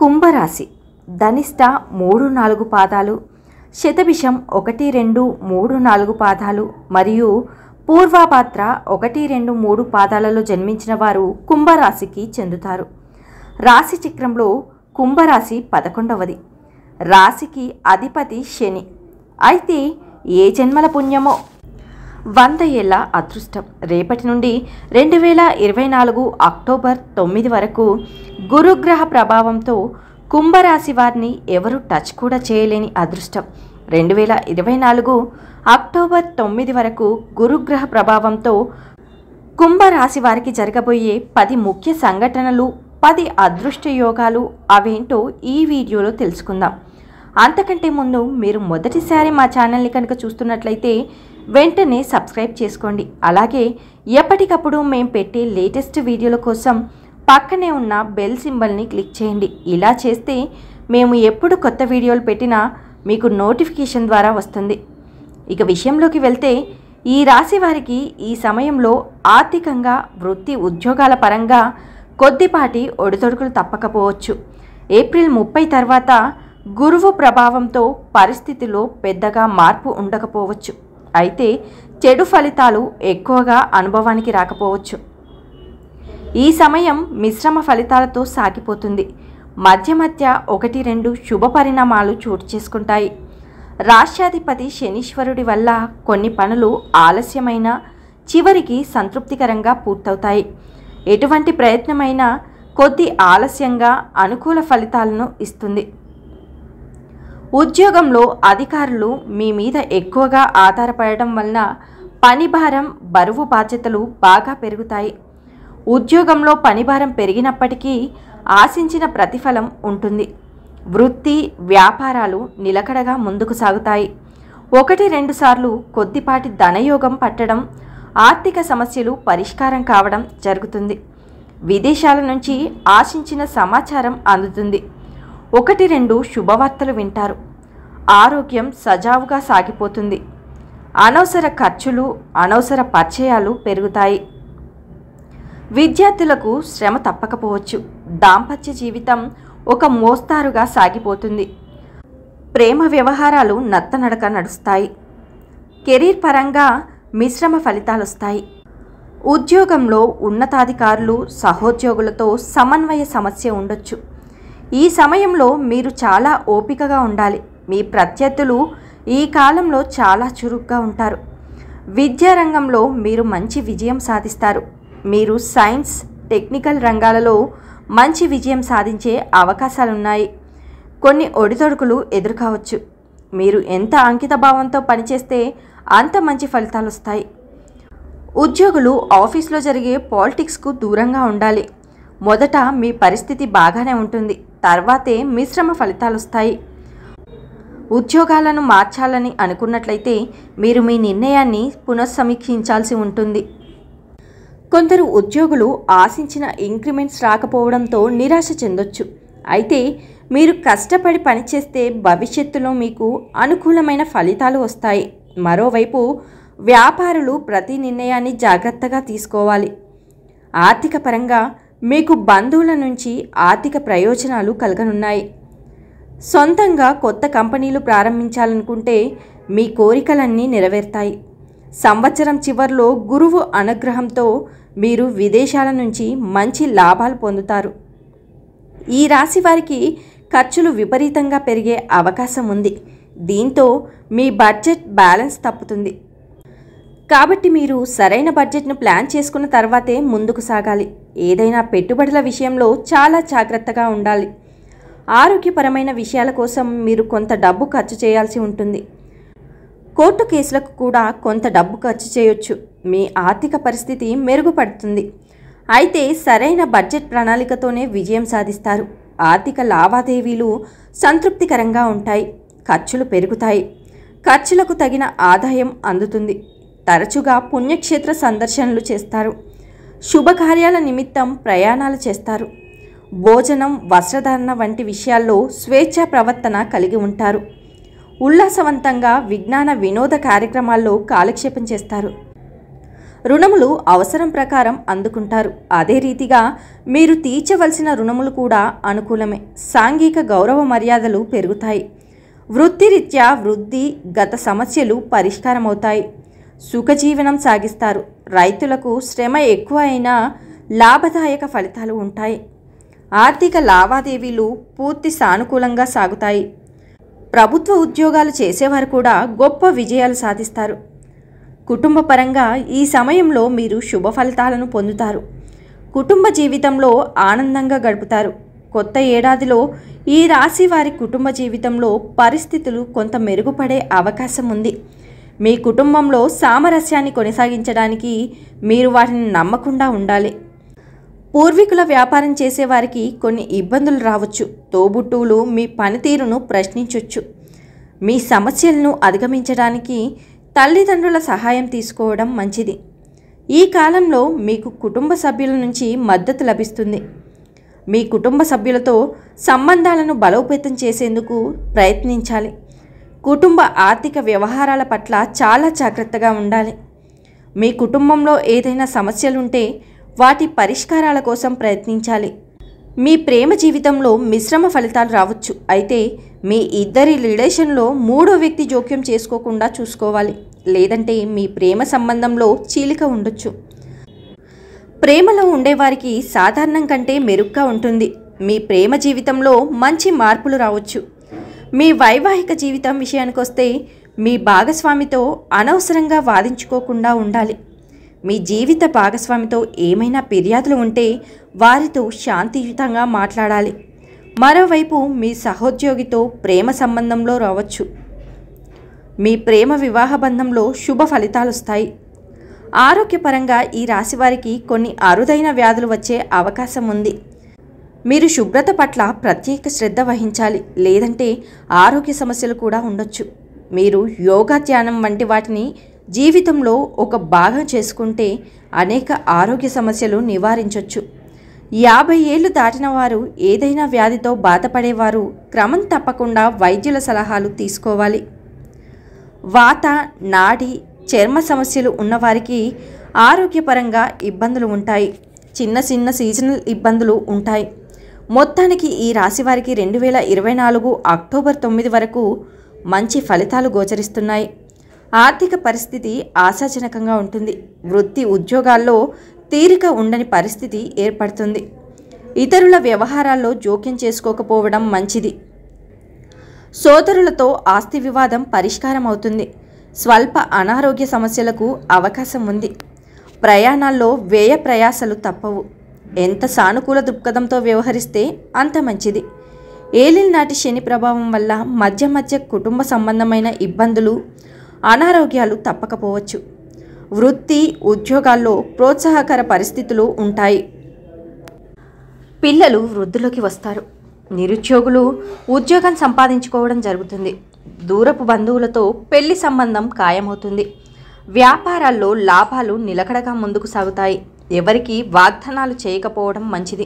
కుంభరాశి ధనిష్ట మూడు నాలుగు పాదాలు శతభిషం ఒకటి రెండు మూడు నాలుగు పాదాలు మరియు పూర్వాపాత్ర ఒకటి రెండు మూడు పాదాలలో జన్మించిన వారు కుంభరాశికి చెందుతారు రాశి చక్రంలో కుంభరాశి పదకొండవది రాశికి అధిపతి శని అయితే ఏ జన్మల పుణ్యమో వంద ఏళ్ల అదృష్టం రేపటి నుండి రెండు వేల ఇరవై నాలుగు అక్టోబర్ తొమ్మిది వరకు గురుగ్రహ ప్రభావంతో కుంభరాశి వారిని ఎవరు టచ్ కూడా చేయలేని అదృష్టం రెండు వేల ఇరవై నాలుగు అక్టోబర్ తొమ్మిది వరకు గురుగ్రహ ప్రభావంతో కుంభరాశి వారికి జరగబోయే పది ముఖ్య సంఘటనలు పది అదృష్ట యోగాలు అవేంటో ఈ వీడియోలో తెలుసుకుందాం అంతకంటే ముందు మీరు మొదటిసారి మా ఛానల్ని కనుక చూస్తున్నట్లయితే వెంటనే సబ్స్క్రైబ్ చేసుకోండి అలాగే ఎప్పటికప్పుడు మేము పెట్టే లేటెస్ట్ వీడియోల కోసం పక్కనే ఉన్న బెల్ సింబల్ని క్లిక్ చేయండి ఇలా చేస్తే మేము ఎప్పుడు కొత్త వీడియోలు పెట్టినా మీకు నోటిఫికేషన్ ద్వారా వస్తుంది ఇక విషయంలోకి వెళ్తే ఈ రాశి వారికి ఈ సమయంలో ఆర్థికంగా వృత్తి ఉద్యోగాల పరంగా కొద్దిపాటి ఒడిదొడుకులు తప్పకపోవచ్చు ఏప్రిల్ ముప్పై తర్వాత గురువు ప్రభావంతో పరిస్థితిలో పెద్దగా మార్పు ఉండకపోవచ్చు అయితే చెడు ఫలితాలు ఎక్కువగా అనుభవానికి రాకపోవచ్చు ఈ సమయం మిశ్రమ ఫలితాలతో సాగిపోతుంది మధ్య మధ్య ఒకటి రెండు శుభ పరిణామాలు చోటు చేసుకుంటాయి రాష్ట్రాధిపతి శనీశ్వరుడి వల్ల కొన్ని పనులు ఆలస్యమైన చివరికి సంతృప్తికరంగా పూర్తవుతాయి ఎటువంటి ప్రయత్నమైనా కొద్ది ఆలస్యంగా అనుకూల ఫలితాలను ఇస్తుంది ఉద్యోగంలో అధికారులు మీ మీద ఎక్కువగా ఆధారపడటం వలన పని భారం బరువు బాధ్యతలు బాగా పెరుగుతాయి ఉద్యోగంలో పని భారం పెరిగినప్పటికీ ఆశించిన ప్రతిఫలం ఉంటుంది వృత్తి వ్యాపారాలు నిలకడగా ముందుకు సాగుతాయి ఒకటి రెండు సార్లు కొద్దిపాటి ధనయోగం పట్టడం ఆర్థిక సమస్యలు పరిష్కారం కావడం జరుగుతుంది విదేశాల నుంచి ఆశించిన సమాచారం అందుతుంది ఒకటి రెండు శుభవార్తలు వింటారు ఆరోగ్యం సజావుగా సాగిపోతుంది అనవసర ఖర్చులు అనవసర పరిచయాలు పెరుగుతాయి విద్యార్థులకు శ్రమ తప్పకపోవచ్చు దాంపత్య జీవితం ఒక మోస్తారుగా సాగిపోతుంది ప్రేమ వ్యవహారాలు నత్తనడక నడుస్తాయి కెరీర్ పరంగా మిశ్రమ ఫలితాలు వస్తాయి ఉద్యోగంలో ఉన్నతాధికారులు సహోద్యోగులతో సమన్వయ సమస్య ఉండొచ్చు ఈ సమయంలో మీరు చాలా ఓపికగా ఉండాలి మీ ప్రత్యర్థులు ఈ కాలంలో చాలా చురుగ్గా ఉంటారు విద్యా రంగంలో మీరు మంచి విజయం సాధిస్తారు మీరు సైన్స్ టెక్నికల్ రంగాలలో మంచి విజయం సాధించే అవకాశాలున్నాయి కొన్ని ఒడిదొడుకులు ఎదుర్కోవచ్చు మీరు ఎంత అంకిత భావంతో పనిచేస్తే అంత మంచి ఫలితాలు వస్తాయి ఉద్యోగులు ఆఫీస్లో జరిగే పాలిటిక్స్కు దూరంగా ఉండాలి మొదట మీ పరిస్థితి బాగానే ఉంటుంది తర్వాతే మిశ్రమ ఫలితాలు వస్తాయి ఉద్యోగాలను మార్చాలని అనుకున్నట్లయితే మీరు మీ నిర్ణయాన్ని పునఃసమీక్షించాల్సి ఉంటుంది కొందరు ఉద్యోగులు ఆశించిన ఇంక్రిమెంట్స్ రాకపోవడంతో నిరాశ చెందొచ్చు అయితే మీరు కష్టపడి పనిచేస్తే భవిష్యత్తులో మీకు అనుకూలమైన ఫలితాలు వస్తాయి మరోవైపు వ్యాపారులు ప్రతి నిర్ణయాన్ని జాగ్రత్తగా తీసుకోవాలి ఆర్థిక పరంగా మీకు బంధువుల నుంచి ఆర్థిక ప్రయోజనాలు కలగనున్నాయి సొంతంగా కొత్త కంపెనీలు ప్రారంభించాలనుకుంటే మీ కోరికలన్నీ నెరవేరుతాయి సంవత్సరం చివరిలో గురువు అనుగ్రహంతో మీరు విదేశాల నుంచి మంచి లాభాలు పొందుతారు ఈ రాశి వారికి ఖర్చులు విపరీతంగా పెరిగే అవకాశం ఉంది దీంతో మీ బడ్జెట్ బ్యాలెన్స్ తప్పుతుంది కాబట్టి మీరు సరైన బడ్జెట్ను ప్లాన్ చేసుకున్న తర్వాతే ముందుకు సాగాలి ఏదైనా పెట్టుబడుల విషయంలో చాలా జాగ్రత్తగా ఉండాలి ఆరోగ్యపరమైన విషయాల కోసం మీరు కొంత డబ్బు ఖర్చు చేయాల్సి ఉంటుంది కోర్టు కేసులకు కూడా కొంత డబ్బు ఖర్చు చేయొచ్చు మీ ఆర్థిక పరిస్థితి మెరుగుపడుతుంది అయితే సరైన బడ్జెట్ ప్రణాళికతోనే విజయం సాధిస్తారు ఆర్థిక లావాదేవీలు సంతృప్తికరంగా ఉంటాయి ఖర్చులు పెరుగుతాయి ఖర్చులకు తగిన ఆదాయం అందుతుంది తరచుగా పుణ్యక్షేత్ర సందర్శనలు చేస్తారు శుభకార్యాల నిమిత్తం ప్రయాణాలు చేస్తారు భోజనం వస్త్రధారణ వంటి విషయాల్లో స్వేచ్ఛ ప్రవర్తన కలిగి ఉంటారు ఉల్లాసవంతంగా విజ్ఞాన వినోద కార్యక్రమాల్లో కాలక్షేపం చేస్తారు రుణములు అవసరం ప్రకారం అందుకుంటారు అదే రీతిగా మీరు తీర్చవలసిన రుణములు కూడా అనుకూలమే సాంఘిక గౌరవ మర్యాదలు పెరుగుతాయి వృత్తిరీత్యా వృద్ధి గత సమస్యలు పరిష్కారమవుతాయి సుఖజీవనం సాగిస్తారు రైతులకు శ్రమ ఎక్కువ అయినా లాభదాయక ఫలితాలు ఉంటాయి ఆర్థిక లావాదేవీలు పూర్తి సానుకూలంగా సాగుతాయి ప్రభుత్వ ఉద్యోగాలు చేసేవారు కూడా గొప్ప విజయాలు సాధిస్తారు కుటుంబ పరంగా ఈ సమయంలో మీరు శుభ ఫలితాలను పొందుతారు కుటుంబ జీవితంలో ఆనందంగా గడుపుతారు కొత్త ఏడాదిలో ఈ రాశి వారి కుటుంబ జీవితంలో పరిస్థితులు కొంత మెరుగుపడే అవకాశం ఉంది మీ కుటుంబంలో సామరస్యాన్ని కొనసాగించడానికి మీరు వాటిని నమ్మకుండా ఉండాలి పూర్వీకుల వ్యాపారం చేసేవారికి కొన్ని ఇబ్బందులు రావచ్చు తోబుట్టువులు మీ పనితీరును ప్రశ్నించవచ్చు మీ సమస్యలను అధిగమించడానికి తల్లిదండ్రుల సహాయం తీసుకోవడం మంచిది ఈ కాలంలో మీకు కుటుంబ సభ్యుల నుంచి మద్దతు లభిస్తుంది మీ కుటుంబ సభ్యులతో సంబంధాలను బలోపేతం చేసేందుకు ప్రయత్నించాలి కుటుంబ ఆర్థిక వ్యవహారాల పట్ల చాలా జాగ్రత్తగా ఉండాలి మీ కుటుంబంలో ఏదైనా సమస్యలుంటే వాటి పరిష్కారాల కోసం ప్రయత్నించాలి మీ ప్రేమ జీవితంలో మిశ్రమ ఫలితాలు రావచ్చు అయితే మీ ఇద్దరి రిలేషన్లో మూడో వ్యక్తి జోక్యం చేసుకోకుండా చూసుకోవాలి లేదంటే మీ ప్రేమ సంబంధంలో చీలిక ఉండొచ్చు ప్రేమలో ఉండేవారికి సాధారణం కంటే మెరుగ్గా ఉంటుంది మీ ప్రేమ జీవితంలో మంచి మార్పులు రావచ్చు మీ వైవాహిక జీవితం విషయానికి వస్తే మీ భాగస్వామితో అనవసరంగా వాదించుకోకుండా ఉండాలి మీ జీవిత భాగస్వామితో ఏమైనా ఫిర్యాదులు ఉంటే వారితో శాంతియుతంగా మాట్లాడాలి మరోవైపు మీ సహోద్యోగితో ప్రేమ సంబంధంలో రావచ్చు మీ ప్రేమ వివాహ బంధంలో శుభ ఫలితాలు వస్తాయి ఆరోగ్యపరంగా ఈ రాశివారికి కొన్ని అరుదైన వ్యాధులు వచ్చే అవకాశం ఉంది మీరు శుభ్రత పట్ల ప్రత్యేక శ్రద్ధ వహించాలి లేదంటే ఆరోగ్య సమస్యలు కూడా ఉండొచ్చు మీరు యోగా ధ్యానం వంటి వాటిని జీవితంలో ఒక భాగం చేసుకుంటే అనేక ఆరోగ్య సమస్యలు నివారించవచ్చు యాభై ఏళ్ళు దాటిన వారు ఏదైనా వ్యాధితో బాధపడేవారు క్రమం తప్పకుండా వైద్యుల సలహాలు తీసుకోవాలి వాత నాడి చర్మ సమస్యలు ఉన్నవారికి ఆరోగ్యపరంగా ఇబ్బందులు ఉంటాయి చిన్న చిన్న సీజనల్ ఇబ్బందులు ఉంటాయి మొత్తానికి ఈ రాశి వారికి రెండు వేల ఇరవై నాలుగు అక్టోబర్ తొమ్మిది వరకు మంచి ఫలితాలు గోచరిస్తున్నాయి ఆర్థిక పరిస్థితి ఆశాజనకంగా ఉంటుంది వృత్తి ఉద్యోగాల్లో తీరిక ఉండని పరిస్థితి ఏర్పడుతుంది ఇతరుల వ్యవహారాల్లో జోక్యం చేసుకోకపోవడం మంచిది సోదరులతో ఆస్తి వివాదం పరిష్కారం అవుతుంది స్వల్ప అనారోగ్య సమస్యలకు అవకాశం ఉంది ప్రయాణాల్లో వ్యయ ప్రయాసలు తప్పవు ఎంత సానుకూల దృక్పథంతో వ్యవహరిస్తే అంత మంచిది ఏలిల్ నాటి శని ప్రభావం వల్ల మధ్య మధ్య కుటుంబ సంబంధమైన ఇబ్బందులు అనారోగ్యాలు తప్పకపోవచ్చు వృత్తి ఉద్యోగాల్లో ప్రోత్సాహకర పరిస్థితులు ఉంటాయి పిల్లలు వృద్ధులోకి వస్తారు నిరుద్యోగులు ఉద్యోగం సంపాదించుకోవడం జరుగుతుంది దూరపు బంధువులతో పెళ్లి సంబంధం ఖాయమవుతుంది వ్యాపారాల్లో లాభాలు నిలకడగా ముందుకు సాగుతాయి ఎవరికి వాగ్దానాలు చేయకపోవడం మంచిది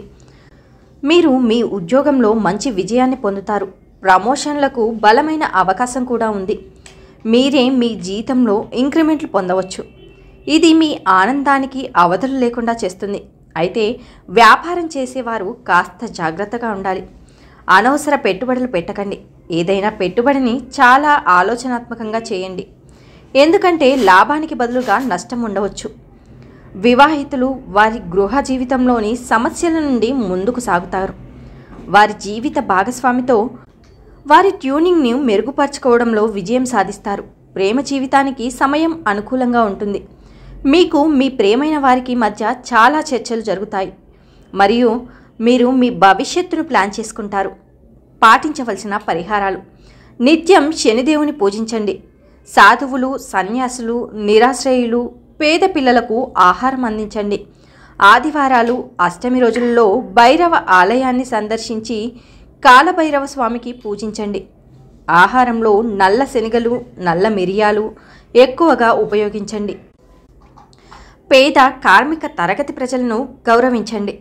మీరు మీ ఉద్యోగంలో మంచి విజయాన్ని పొందుతారు ప్రమోషన్లకు బలమైన అవకాశం కూడా ఉంది మీరే మీ జీతంలో ఇంక్రిమెంట్లు పొందవచ్చు ఇది మీ ఆనందానికి అవధులు లేకుండా చేస్తుంది అయితే వ్యాపారం చేసేవారు కాస్త జాగ్రత్తగా ఉండాలి అనవసర పెట్టుబడులు పెట్టకండి ఏదైనా పెట్టుబడిని చాలా ఆలోచనాత్మకంగా చేయండి ఎందుకంటే లాభానికి బదులుగా నష్టం ఉండవచ్చు వివాహితులు వారి గృహ జీవితంలోని సమస్యల నుండి ముందుకు సాగుతారు వారి జీవిత భాగస్వామితో వారి ట్యూనింగ్ని మెరుగుపరచుకోవడంలో విజయం సాధిస్తారు ప్రేమ జీవితానికి సమయం అనుకూలంగా ఉంటుంది మీకు మీ ప్రేమైన వారికి మధ్య చాలా చర్చలు జరుగుతాయి మరియు మీరు మీ భవిష్యత్తును ప్లాన్ చేసుకుంటారు పాటించవలసిన పరిహారాలు నిత్యం శనిదేవుని పూజించండి సాధువులు సన్యాసులు నిరాశ్రయులు పేద పిల్లలకు ఆహారం అందించండి ఆదివారాలు అష్టమి రోజుల్లో భైరవ ఆలయాన్ని సందర్శించి కాలభైరవ స్వామికి పూజించండి ఆహారంలో నల్ల శనగలు నల్ల మిరియాలు ఎక్కువగా ఉపయోగించండి పేద కార్మిక తరగతి ప్రజలను గౌరవించండి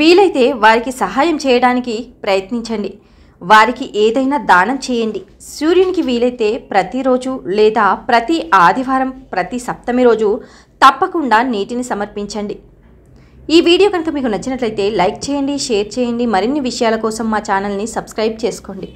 వీలైతే వారికి సహాయం చేయడానికి ప్రయత్నించండి వారికి ఏదైనా దానం చేయండి సూర్యునికి వీలైతే ప్రతిరోజు లేదా ప్రతి ఆదివారం ప్రతి సప్తమి రోజు తప్పకుండా నీటిని సమర్పించండి ఈ వీడియో కనుక మీకు నచ్చినట్లయితే లైక్ చేయండి షేర్ చేయండి మరిన్ని విషయాల కోసం మా ఛానల్ని సబ్స్క్రైబ్ చేసుకోండి